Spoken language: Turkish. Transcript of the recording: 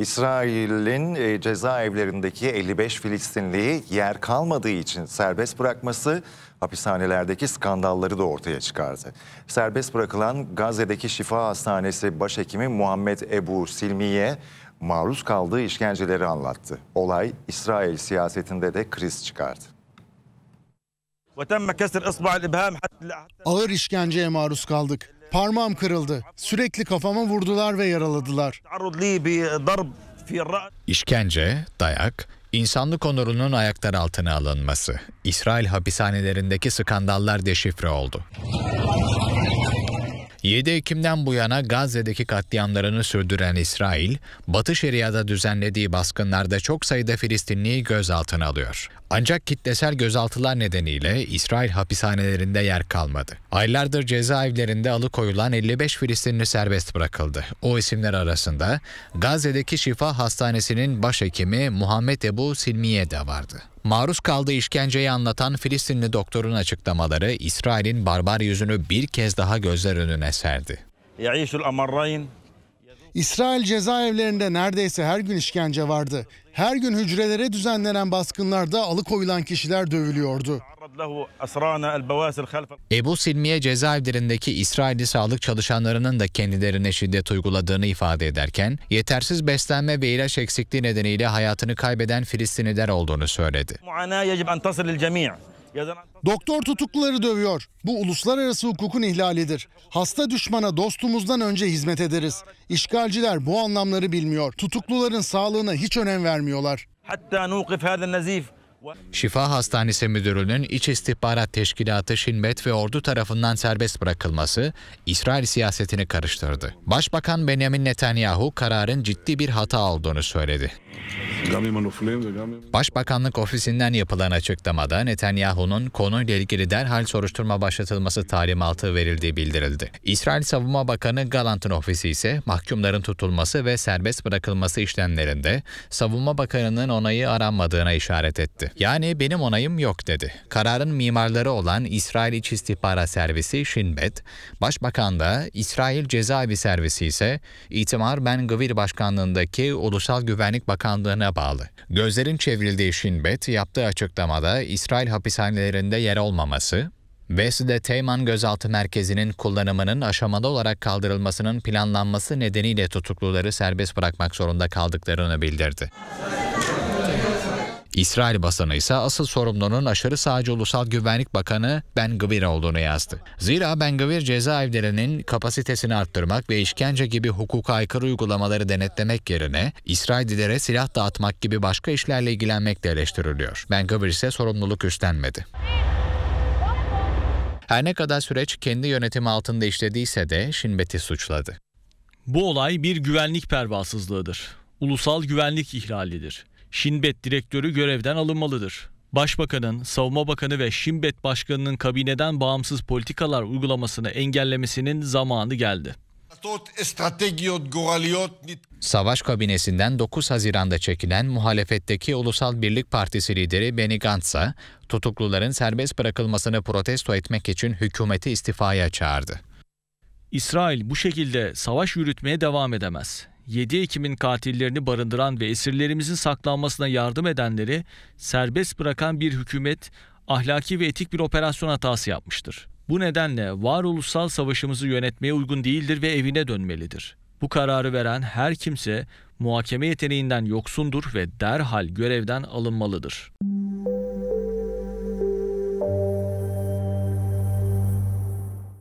İsrail'in e, cezaevlerindeki 55 Filistinliyi yer kalmadığı için serbest bırakması hapishanelerdeki skandalları da ortaya çıkardı. Serbest bırakılan Gazze'deki Şifa Hastanesi başhekimi Muhammed Ebu Silmiye maruz kaldığı işkenceleri anlattı. Olay İsrail siyasetinde de kriz çıkardı. Ağır işkenceye maruz kaldık. Parmağım kırıldı. Sürekli kafama vurdular ve yaraladılar. İşkence, dayak, insanlık onurunun ayaklar altına alınması. İsrail hapishanelerindeki skandallar deşifre oldu. 7 Ekim'den bu yana Gazze'deki katliamlarını sürdüren İsrail, Batı Şeria'da düzenlediği baskınlarda çok sayıda Filistinliyi gözaltına alıyor. Ancak kitlesel gözaltılar nedeniyle İsrail hapishanelerinde yer kalmadı. Aylardır cezaevlerinde alıkoyulan 55 Filistinli serbest bırakıldı. O isimler arasında Gazze'deki Şifa Hastanesi'nin başhekimi Muhammed Ebu Silmiye de vardı. Maruz kaldığı işkenceyi anlatan Filistinli doktorun açıklamaları İsrail'in barbar yüzünü bir kez daha gözler önüne serdi. İsrail cezaevlerinde neredeyse her gün işkence vardı. Her gün hücrelere düzenlenen baskınlarda alıkoyulan kişiler dövülüyordu. Ebu Silmiye cezaevlerindeki İsrailli sağlık çalışanlarının da kendilerine şiddet uyguladığını ifade ederken, yetersiz beslenme ve ilaç eksikliği nedeniyle hayatını kaybeden Filistinliler olduğunu söyledi. Doktor tutukluları dövüyor. Bu uluslararası hukukun ihlalidir. Hasta düşmana dostumuzdan önce hizmet ederiz. İşgalciler bu anlamları bilmiyor. Tutukluların sağlığına hiç önem vermiyorlar. Hatta nukif hâzen nazif. Şifa Hastanesi Müdürü'nün İç İstihbarat Teşkilatı Şinbet ve ordu tarafından serbest bırakılması İsrail siyasetini karıştırdı. Başbakan Benjamin Netanyahu kararın ciddi bir hata olduğunu söyledi. Başbakanlık ofisinden yapılan açıklamada Netanyahu'nun konuyla ilgili derhal soruşturma başlatılması talimatı verildiği bildirildi. İsrail Savunma Bakanı Galant'ın ofisi ise mahkumların tutulması ve serbest bırakılması işlemlerinde Savunma Bakanı'nın onayı aranmadığına işaret etti. Yani benim onayım yok dedi. Kararın mimarları olan İsrail İç İstihbarat Servisi Şinbet, Başbakan da İsrail Cezaevi Servisi ise İtimar Ben Gvir Başkanlığındaki Ulusal Güvenlik Bakanlığı Başkanlığı'na bağlı. Gözlerin çevrildiği Şinbet yaptığı açıklamada İsrail hapishanelerinde yer olmaması, Beside Teyman Gözaltı Merkezi'nin kullanımının aşamalı olarak kaldırılmasının planlanması nedeniyle tutukluları serbest bırakmak zorunda kaldıklarını bildirdi. İsrail basını ise asıl sorumlunun aşırı sağcı Ulusal Güvenlik Bakanı Ben Gvir olduğunu yazdı. Zira Ben Gvir cezaevlerinin kapasitesini arttırmak ve işkence gibi hukuka aykırı uygulamaları denetlemek yerine İsraillilere silah dağıtmak gibi başka işlerle ilgilenmekle eleştiriliyor. Ben Gvir ise sorumluluk üstlenmedi. Her ne kadar süreç kendi yönetimi altında işlediyse de Şinbet'i suçladı. Bu olay bir güvenlik pervasızlığıdır. Ulusal güvenlik ihlalidir. Şinbet direktörü görevden alınmalıdır. Başbakanın, Savunma Bakanı ve Şinbet Başkanı'nın kabineden bağımsız politikalar uygulamasını engellemesinin zamanı geldi. Savaş kabinesinden 9 Haziran'da çekilen muhalefetteki Ulusal Birlik Partisi lideri Benny Gantza, tutukluların serbest bırakılmasını protesto etmek için hükümeti istifaya çağırdı. İsrail bu şekilde savaş yürütmeye devam edemez. 7 Ekim'in katillerini barındıran ve esirlerimizin saklanmasına yardım edenleri serbest bırakan bir hükümet ahlaki ve etik bir operasyon hatası yapmıştır. Bu nedenle varoluşsal savaşımızı yönetmeye uygun değildir ve evine dönmelidir. Bu kararı veren her kimse muhakeme yeteneğinden yoksundur ve derhal görevden alınmalıdır.